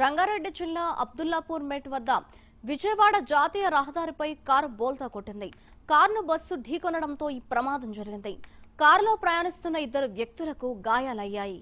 రంగారెడ్డి జిల్లా అబ్దుల్లాపూర్ మెట్ వద్ద విజయవాడ జాతీయ రహదారిపై కారు బోల్తా కొట్టింది కారును బస్సు ఢీకొనడంతో ఈ ప్రమాదం జరిగింది కారులో ప్రయాణిస్తున్న ఇద్దరు వ్యక్తులకు గాయాలయ్యాయి